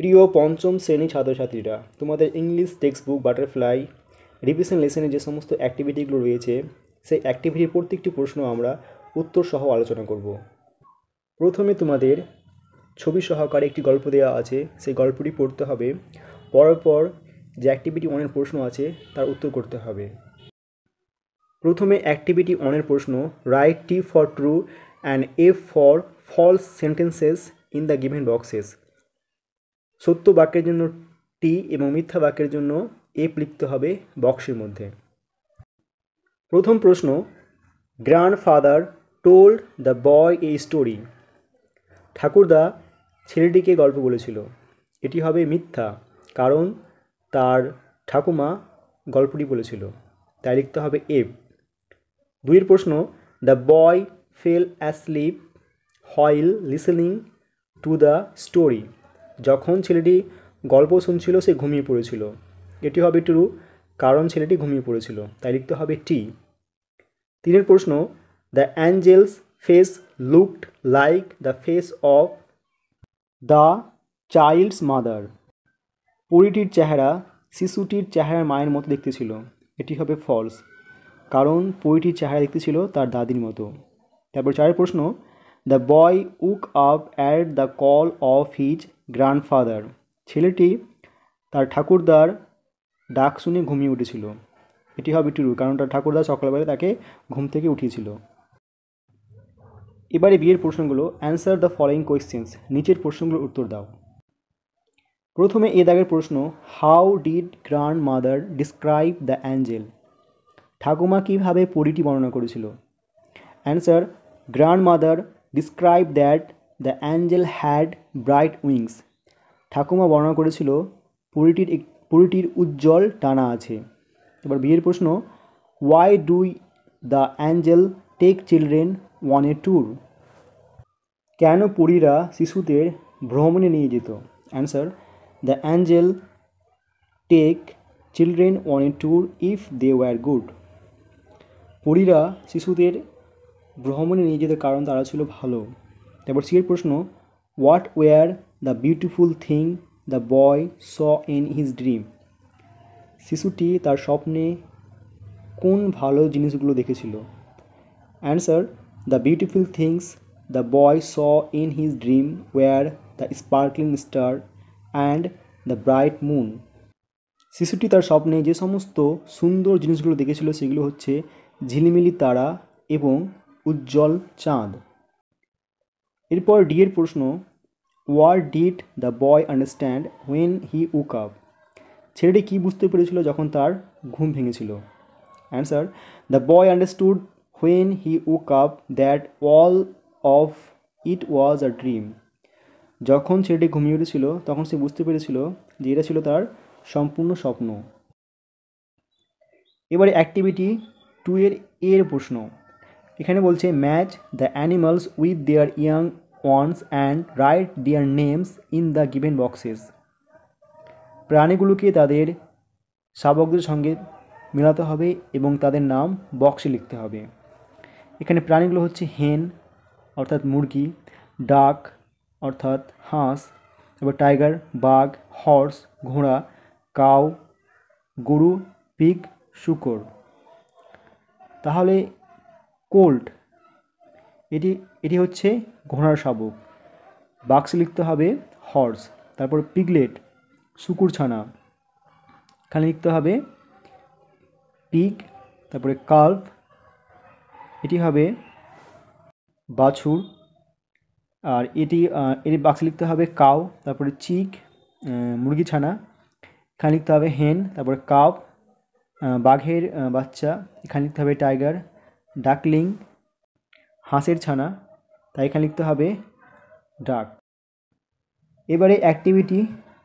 প্রিয় পঞ্চম শ্রেণী ছাত্রছাত্রীরা তোমাদের English text book butterfly revision লেসনে যে সমস্ত অ্যাক্টিভিটিগুলো রয়েছে সেই অ্যাক্টিভিটির প্রত্যেকটি প্রশ্ন আমরা উত্তর সহ আলোচনা করব প্রথমে তোমাদের ছবি সহকারে একটি গল্প দেওয়া আছে সেই গল্পটি পড়তে হবে পরপর যে অ্যাক্টিভিটি অনের প্রশ্ন আছে তার উত্তর করতে হবে প্রথমে অ্যাক্টিভিটি অনের প্রশ্ন right T for true and F for false sentences in the given boxes সত্য বাক্যের জন্য টি এবং মিথ্যা বাক্যের জন্য এপ লিখতে হবে বক্সের মধ্যে প্রথম প্রশ্ন grandfather told the boy a story ঠাকুরদা ছেলেটিকে গল্প বলেছিল এটি হবে মিথ্যা কারণ তার ঠাকুমা গল্পটি বলেছিল তাই লিখতে হবে এফ দুইয়ের প্রশ্ন the boy fell asleep while listening to the story যখন ছেলেটি গল্প শুনছিল সে ঘুমিয়ে পড়েছিল এটি হবে ট্রু কারণ ছেলেটি ঘুমিয়ে পড়েছিল তাই লিখতে হবে টি তিনের প্রশ্ন the angel's face looked like the face of the child's mother পরিটির চেহারা শিশুটির চেহারার মায়ের মতো দেখতে ছিল এটি হবে ফলস কারণ পরিটির চেহারা দেখতে ছিল তার দাদির মতো তারপর চারের প্রশ্ন the boy woke up at the call of his grandfather ছেলেটি তার ঠাকুরদার ডাক শুনে ঘুমিয়ে উঠেছিল এটি হবে ট্রু কারণ তার ঠাকুরদা সকালবেলা তাকে ঘুম থেকে উঠিয়েছিল এবারে বিয়ের প্রশ্নগুলো অ্যান্সার দ্য ফলোয়িং কোয়েশ্চেন্স নিচের প্রশ্নগুলোর উত্তর দাও প্রথমে এ দাগের প্রশ্ন how did grandmother describe the angel ঠাকুমা কীভাবে পরিটি বর্ণনা করেছিল answer grandmother describe that the angel had bright wings ঠাকুমা বর্ণনা করেছিল পুরীটির পুরীটির উজ্জ্বল টানা আছে এবার বিয়ের প্রশ্ন why do the angel take children on a tour কেন পুরীরা শিশুদের ভ্রমণে নিয়ে যেত answer the angel take children on a tour if they were good পুরীরা শিশুদের ভ্রমণে নিয়ে যেত কারণ তারা ছিল ভালো তারপর সি এর প্রশ্ন what were the beautiful thing the boy saw in his dream শিশুটি তার স্বপ্নে কোন ভালো জিনিসগুলো দেখেছিল answer the beautiful things the boy saw in his dream were the sparkling star and the bright moon শিশুটি তার স্বপ্নে যে সমস্ত সুন্দর জিনিসগুলো দেখেছিল সেগুলো হচ্ছে ঝিলিমিলি তারা এবং উজ্জ্বল চাঁদ এরপর ডি এর প্রশ্ন what did the boy understand when he woke up ছেলেটি কী বুঝতে পেরেছিল যখন তার ঘুম ভেঙেছিল answer the boy understood when he woke up that all of it was a dream যখন ছেলেটি ঘুমিয়ে উঠেছিল তখন সে বুঝতে পেরেছিল যে এটা ছিল তার সম্পূর্ণ স্বপ্ন এবারে অ্যাক্টিভিটি টু এর এর প্রশ্ন এখানে বলছে match the animals with their young ones and write their names in the given boxes প্রাণীগুলোকে তাদের শাবকদের সঙ্গে মেলাতে হবে এবং তাদের নাম বক্সে লিখতে হবে এখানে প্রাণীগুলো হচ্ছে হেন অর্থাৎ মুরগি ডাক অর্থাৎ হাঁস তারপর টাইগার বাঘ হর্স ঘোড়া কাউ গরু পিগ শুকর তাহলে কোল্ড এটি এটি হচ্ছে ঘোড়ার শাবক বাক্স লিখতে হবে হর্স তারপর পিগলেট শুকুর ছানা এখানে লিখতে হবে পিগ তারপরে কাল্ভ এটি হবে বাছুর আর এটি এটি বাক্স লিখতে হবে কাউ তারপরে চিক মুরগি ছানা এখানে লিখতে হবে হেন তারপরে কাউ বাঘের বাচ্চা এখানে লিখতে হবে টাইগার ডাকলিং হাঁসের ছানা তাই এখানে লিখতে হবে ডাক এবারে অ্যাক্টিভিটি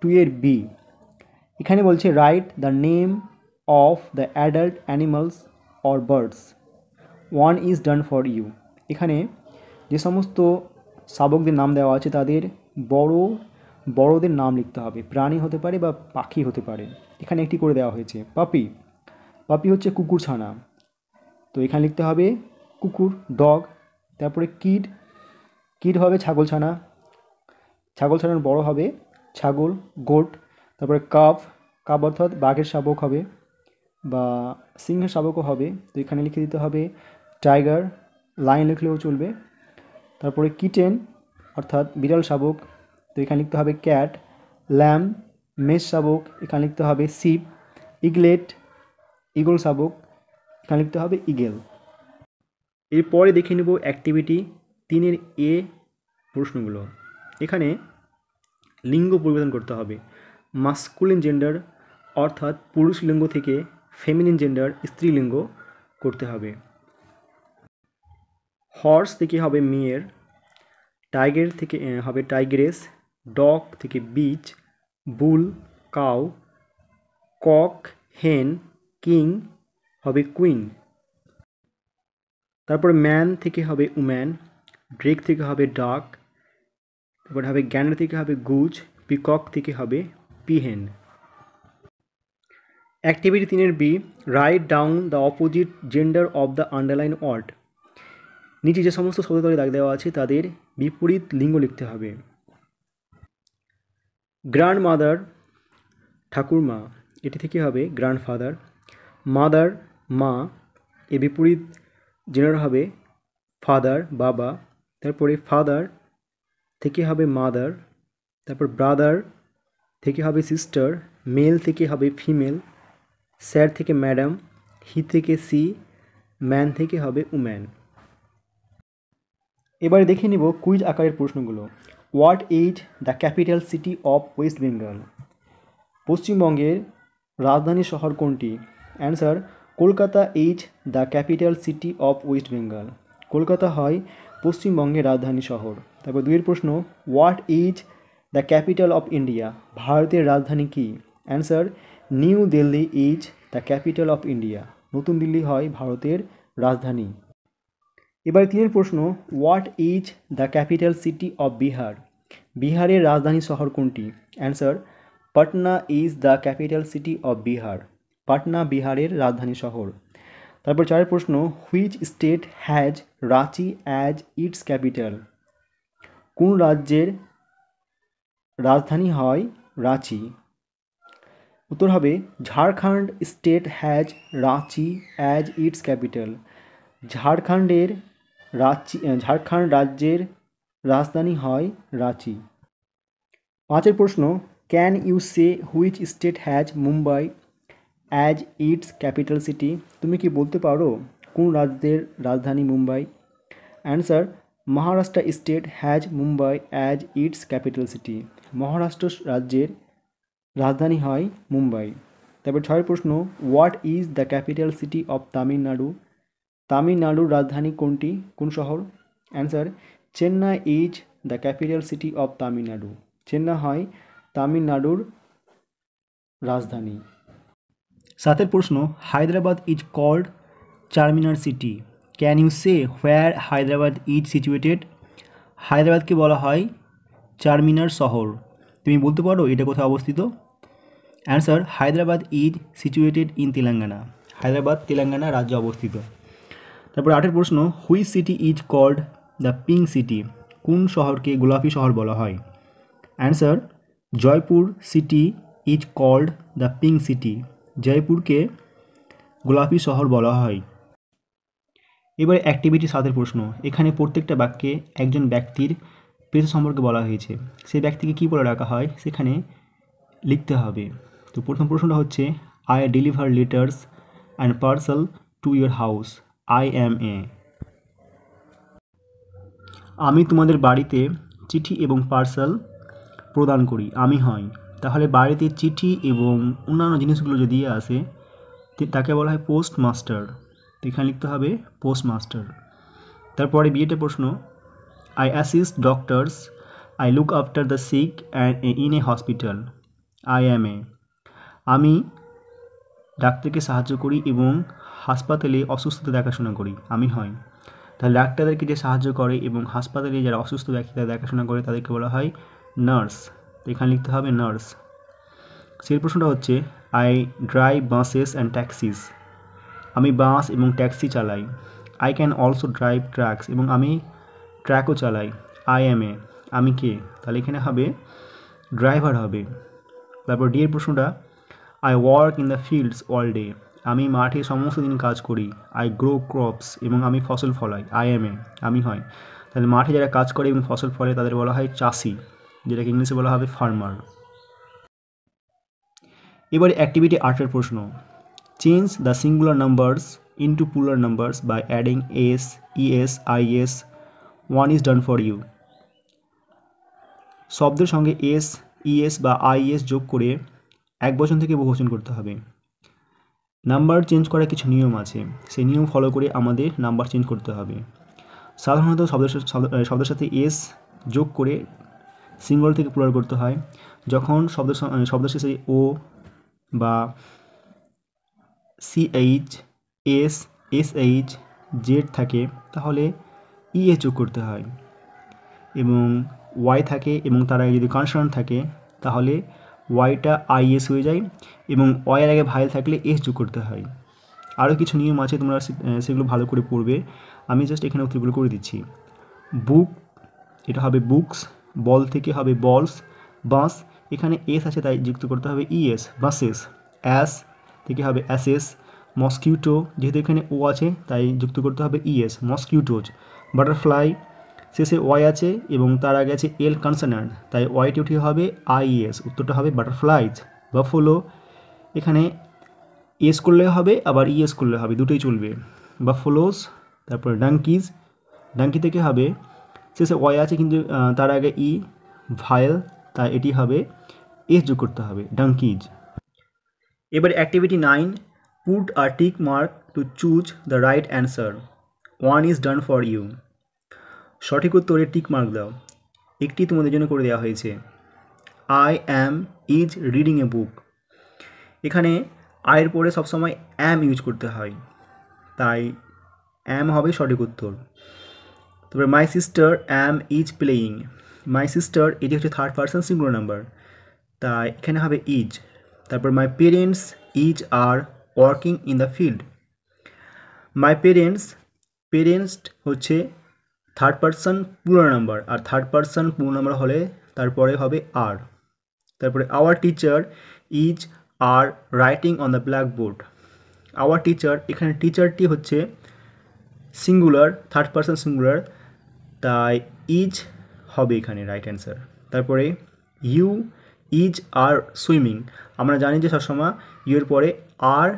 টু এর বি এখানে বলছে write the name of the adult animals or birds one is done for you এখানে যে সমস্ত শাবকদের নাম দেওয়া আছে তাদের বড় বড়দের নাম লিখতে হবে প্রাণী হতে পারে বা পাখি হতে পারে এখানে একটি করে দেওয়া হয়েছে পাপি পাপি হচ্ছে কুকুর ছানা তো এখানে লিখতে হবে কুকুর ডগ তারপরে কিড কিড হবে ছাগল ছানা ছাগল ছানার বড় হবে ছাগল গোট তারপরে কাফ কাপ অর্থাৎ বাঘের শাবক হবে বা সিংহের শাবকও হবে তো এখানে লিখে দিতে হবে টাইগার লাইন লিখলেও চলবে তারপরে কিটেন অর্থাৎ বিড়াল শাবক তো এখানে লিখতে হবে ক্যাট ল্যাম মেষ শাবক এখানে লিখতে হবে সিপ ইগলেট ইগল শাবক তাহলে লিখতে হবে ইগেল এরপরে দেখে নেব অ্যাক্টিভিটি তিনের এ প্রশ্নগুলো এখানে লিঙ্গ পরিবর্তন করতে হবে মাস্কুলিন জেন্ডার অর্থাৎ পুরুষ লিঙ্গ থেকে ফেমিনিন জেন্ডার স্ত্রীলিঙ্গ করতে হবে হর্স থেকে হবে মেয়ের টাইগার থেকে হবে টাইগ্রেস ডগ থেকে bitch bull cow cock hen king হবে কুইন তারপর ম্যান থেকে হবে উম্যান ড্রেক থেকে হবে ডাক তারপর হবে গ্যান্ডার থেকে হবে গুজ পিকক থেকে হবে পিহেন অ্যাক্টিভিটি তিনের B write down the opposite gender of the underline word নিচে যে সমস্ত শব্দতলে দাগ দেওয়া আছে তাদের বিপরীত লিঙ্গ লিখতে হবে গ্র্যান্ড মাদার ঠাকুরমা এটি থেকে হবে গ্র্যান্ড ফাদার মাদার মা এ বিপরীত জেনার হবে ফাদার বাবা তারপরে ফাদার থেকে হবে মাদার তারপর ব্রাদার থেকে হবে সিস্টার মেল থেকে হবে ফিমেল স্যার থেকে ম্যাডাম হি থেকে সি ম্যান থেকে হবে উম্যান এবারে দেখে নিব কুইজ আকারের প্রশ্নগুলো what is the capital city of West Bengal পশ্চিমবঙ্গের রাজধানী শহর কোনটি answer Kolkata is the capital city of West Bengal Kolkata হয় পশ্চিমবঙ্গের রাজধানী শহর তারপর দুইয়ের প্রশ্ন what is the capital of India ভারতের রাজধানী কী answer New Delhi is the capital of India নতুন দিল্লি হয় ভারতের রাজধানী এবার তিনের প্রশ্ন what is the capital city of Bihar বিহারের রাজধানী শহর কোনটি answer Patna is the capital city of Bihar Patna বিহারের রাজধানী শহর তারপর চারের প্রশ্ন which state has Ranchi as its capital কোন রাজ্যের রাজধানী হয় রাঁচি উত্তর হবে Jharkhand state has Ranchi as its capital ঝাড়খণ্ডের রাঁচি ঝাড়খণ্ড রাজ্যের রাজধানী হয় রাঁচি পাঁচের প্রশ্ন can you say which state has Mumbai as its capital city তুমি কি বলতে পারো কোন রাজ্যের রাজধানী Mumbai answer Maharashtra state has Mumbai as its capital city Maharashtra রাজ্যের রাজধানী হয় মুম্বাই তারপর ছয় প্রশ্ন what is the capital city of Tamil Nadu তামিলনাড়ুর রাজধানী কোনটি কোন শহর answer Chennai is the capital city of Tamil Nadu Chennai হয় তামিলনাড়ুর রাজধানী সাতের প্রশ্ন Hyderabad is called Charminar city can you say where Hyderabad is situated হায়দ্রাবাদকে বলা হয় চারমিনার শহর তুমি বলতে পারো এটা কোথায় অবস্থিত answer Hyderabad is situated in Telangana Hyderabad Telangana রাজ্যে অবস্থিত তারপর আটের প্রশ্ন which city is called the pink city কোন শহরকে গোলাপি শহর বলা হয় answer Jaipur city is called the pink city জয়পুরকে গোলাপি শহর বলা হয় এবারে অ্যাক্টিভিটি সাতের প্রশ্ন এখানে প্রত্যেকটা বাক্যে একজন ব্যক্তির পেশা সম্পর্কে বলা হয়েছে সেই ব্যক্তিকে কী বলে রাখা হয় সেখানে লিখতে হবে তো প্রথম প্রশ্নটা হচ্ছে I deliver letters and parcel to your house I am a আমি তোমাদের বাড়িতে চিঠি এবং পার্সেল প্রদান করি আমি হয় তাহলে বাড়িতে চিঠি এবং অন্যান্য জিনিসগুলো যদি দিয়ে আসে তাকে বলা হয় পোস্ট মাস্টার এখানে লিখতে হবে পোস্ট মাস্টার তারপরে বিয়েটা প্রশ্ন I assist doctors I look after the sick and in a hospital I am a আমি ডাক্তারকে সাহায্য করি এবং হাসপাতালে অসুস্থতা দেখাশোনা করি আমি হয় তাহলে ডাক্তারদেরকে যে সাহায্য করে এবং হাসপাতালে যারা অসুস্থ ব্যক্তি তারা দেখাশোনা করে তাদেরকে বলা হয় নার্স এখানে লিখতে হবে নার্স সেই প্রশ্নটা হচ্ছে I drive buses and taxis আমি বাস এবং ট্যাক্সি চালাই I can also drive trucks এবং আমি ট্র্যাকও চালাই আই এম এ আমি কে তাহলে এখানে হবে ড্রাইভার হবে তারপর ডি এর প্রশ্নটা I work in the fields all day আমি মাঠে সমস্ত দিন কাজ করি আই গ্রো ক্রপস এবং আমি ফসল ফলাই আই এম এ আমি হয় তাহলে মাঠে যারা কাজ করে এবং ফসল ফলে তাদের বলা হয় চাষি যেটাকে ইংলিশে বলা হবে ফার্মার এবার অ্যাক্টিভিটি আর্টের প্রশ্ন change the singular numbers into plural numbers by adding S ES IES one is done for you শব্দের সঙ্গে এস ইএস e বা এস যোগ করে এক বছর থেকে বহুবচন করতে হবে নাম্বার চেঞ্জ করার কিছু নিয়ম আছে সেই নিয়ম ফলো করে আমাদের নাম্বার চেঞ্জ করতে হবে সাধারণত শব্দের শব্দের সাথে এস যোগ করে সিঙ্গল থেকে প্লুরাল করতে হয় যখন শব্দ শব্দ শেষে ও বা CH S S H Z থাকে তাহলে ইএ e যোগ করতে হয় এবং ওয়াই থাকে এবং তার আগে যদি কনসোনেন্ট থাকে তাহলে ওয়াইটা আইএস হয়ে যায় এবং ওয়াইয়ের আগে ভাইল থাকলে এস যোগ করতে হয় আরও কিছু নিয়ম আছে তোমরা সেগুলো ভালো করে পড়বে আমি জাস্ট এখানে উত্তরগুলো করে দিচ্ছি বুক এটা হবে বুকস বল থেকে হবে বলস বাস এখানে এস আছে তাই যুক্ত করতে হবে ইএস বাসেস অ্যাস থেকে হবে অ্যাসেস মস্কিউটো যেহেতু এখানে ও আছে তাই যুক্ত করতে হবে ইএস মস্কিউটোজ বাটারফ্লাই শেষে ওয়াই আছে এবং তার আগে আছে এল কনসার্ন তাই ওয়াইটি উঠে হবে আইএস উত্তরটা হবে বাটারফ্লাইজ বাফলো এখানে এস করলে হবে আবার ইএস করলে হবে দুটোই চলবে বাফলোস তারপরে ডাঙ্কিজ ডাঙ্কি থেকে হবে শেষে ওয়াই আছে কিন্তু তার আগে ই e, ভায়েল তাই এটি হবে এস যোগ করতে হবে ডাঙ্কিজ এবার অ্যাক্টিভিটি নাইন পুট আর tick mark to choose the right answer one is done for you সঠিক উত্তরে টিক মার্ক দাও একটি তোমাদের জন্য করে দেওয়া হয়েছে I am is reading a book এখানে আয়ের পরে সবসময় অ্যাম ইউজ করতে হয় তাই অ্যাম হবে সঠিক উত্তর তারপরে my sister am is playing my sister এটি হচ্ছে থার্ড পার্সন সিঙ্গুলার নাম্বার তাই এখানে হবে ইজ তারপর my parents is are working in the field my parents parents হচ্ছে থার্ড পার্সন পুরোনো নাম্বার আর থার্ড পার্সন পুরোনো নাম্বার হলে তারপরে হবে আর তারপরে our teacher is are writing on the blackboard our teacher এখানে টিচারটি হচ্ছে সিঙ্গুলার থার্ড পার্সন সিঙ্গুলার তাই ইজ হবে এখানে রাইট অ্যান্সার তারপরে ইউ ইজ আর সুইমিং আমরা জানি যে সবসময় ইউর পরে আর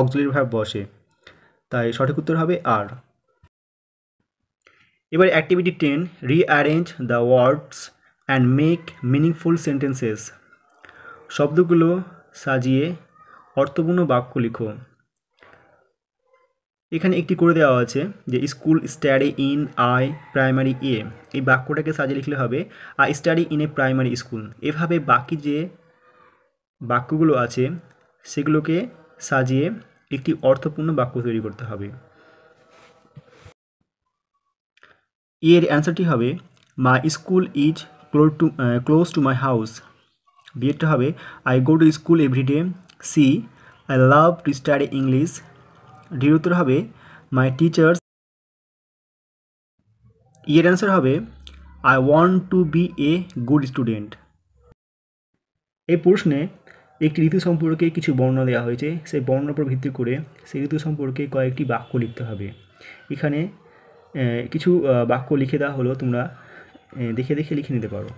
অক্সিলিয়ারি ভাব বসে তাই সঠিক উত্তর হবে আর এবার activity ten rearrange the words and make meaningful sentences শব্দগুলো সাজিয়ে অর্থপূর্ণ বাক্য লিখো এখানে একটি করে দেওয়া আছে যে school study in I primary a এই বাক্যটাকে সাজিয়ে লিখলে হবে I study in a primary school এভাবে বাকি যে বাক্যগুলো আছে সেগুলোকে সাজিয়ে একটি অর্থপূর্ণ বাক্য তৈরি করতে হবে এর অ্যান্সারটি হবে my school is close to close to my house বিয়েটা হবে I go to school everyday C I love to study English ডির উত্তর হবে মাই টিচার্স ইয়ের অ্যান্সার হবে I want to be a good student এই প্রশ্নে একটি ঋতু সম্পর্কে কিছু বর্ণ দেওয়া হয়েছে সেই বর্ণনার উপর ভিত্তি করে সেই ঋতু সম্পর্কে কয়েকটি বাক্য লিখতে হবে এখানে কিছু বাক্য লিখে দেওয়া হলো তোমরা দেখে দেখে লিখে নিতে পারো